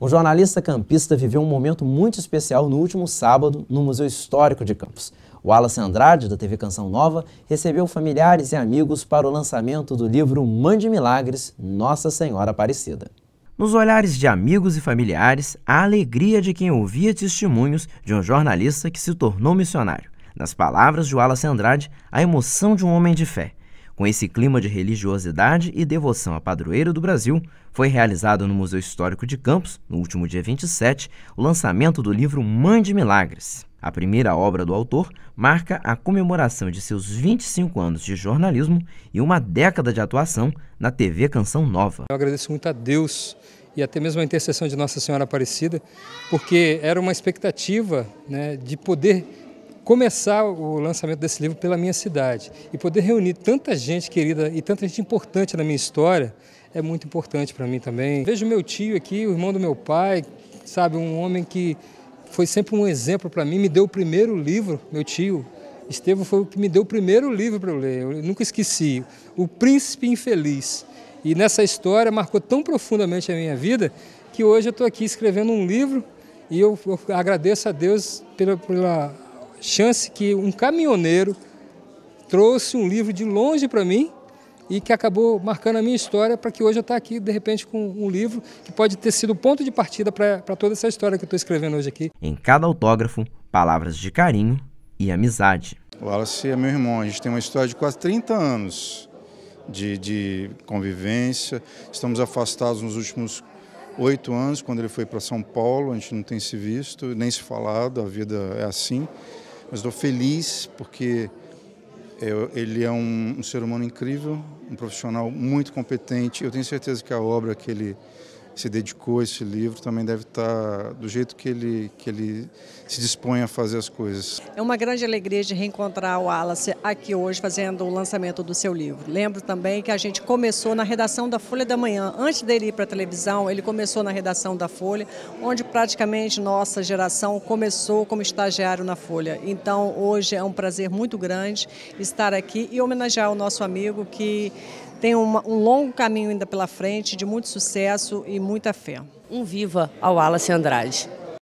O jornalista campista viveu um momento muito especial no último sábado no Museu Histórico de Campos. O Wallace Andrade, da TV Canção Nova, recebeu familiares e amigos para o lançamento do livro Mãe de Milagres, Nossa Senhora Aparecida. Nos olhares de amigos e familiares, a alegria de quem ouvia testemunhos de um jornalista que se tornou missionário. Nas palavras de Wallace Andrade, a emoção de um homem de fé com esse clima de religiosidade e devoção à padroeira do Brasil, foi realizado no Museu Histórico de Campos, no último dia 27, o lançamento do livro Mãe de Milagres. A primeira obra do autor marca a comemoração de seus 25 anos de jornalismo e uma década de atuação na TV Canção Nova. Eu agradeço muito a Deus e até mesmo a intercessão de Nossa Senhora Aparecida, porque era uma expectativa né, de poder começar o lançamento desse livro pela minha cidade e poder reunir tanta gente querida e tanta gente importante na minha história é muito importante para mim também. Vejo meu tio aqui, o irmão do meu pai, sabe, um homem que foi sempre um exemplo para mim, me deu o primeiro livro, meu tio, Estevão foi o que me deu o primeiro livro para eu ler, eu nunca esqueci, O Príncipe Infeliz. E nessa história marcou tão profundamente a minha vida que hoje eu estou aqui escrevendo um livro e eu, eu agradeço a Deus pela, pela chance que um caminhoneiro trouxe um livro de longe para mim e que acabou marcando a minha história para que hoje eu estou tá aqui, de repente, com um livro que pode ter sido o ponto de partida para toda essa história que eu estou escrevendo hoje aqui. Em cada autógrafo, palavras de carinho e amizade. O Wallace é meu irmão, a gente tem uma história de quase 30 anos de, de convivência, estamos afastados nos últimos oito anos, quando ele foi para São Paulo, a gente não tem se visto, nem se falado, a vida é assim mas estou feliz porque ele é um, um ser humano incrível, um profissional muito competente. Eu tenho certeza que a obra que ele se dedicou a esse livro também deve estar tá, do jeito que ele, que ele se dispõe a fazer as coisas. É uma grande alegria de reencontrar o Wallace aqui hoje fazendo o lançamento do seu livro. Lembro também que a gente começou na redação da Folha da Manhã. Antes dele ir para a televisão, ele começou na redação da Folha, onde praticamente nossa geração começou como estagiário na Folha. Então hoje é um prazer muito grande estar aqui e homenagear o nosso amigo que tem um longo caminho ainda pela frente, de muito sucesso e muita fé. Um viva ao Wallace Andrade.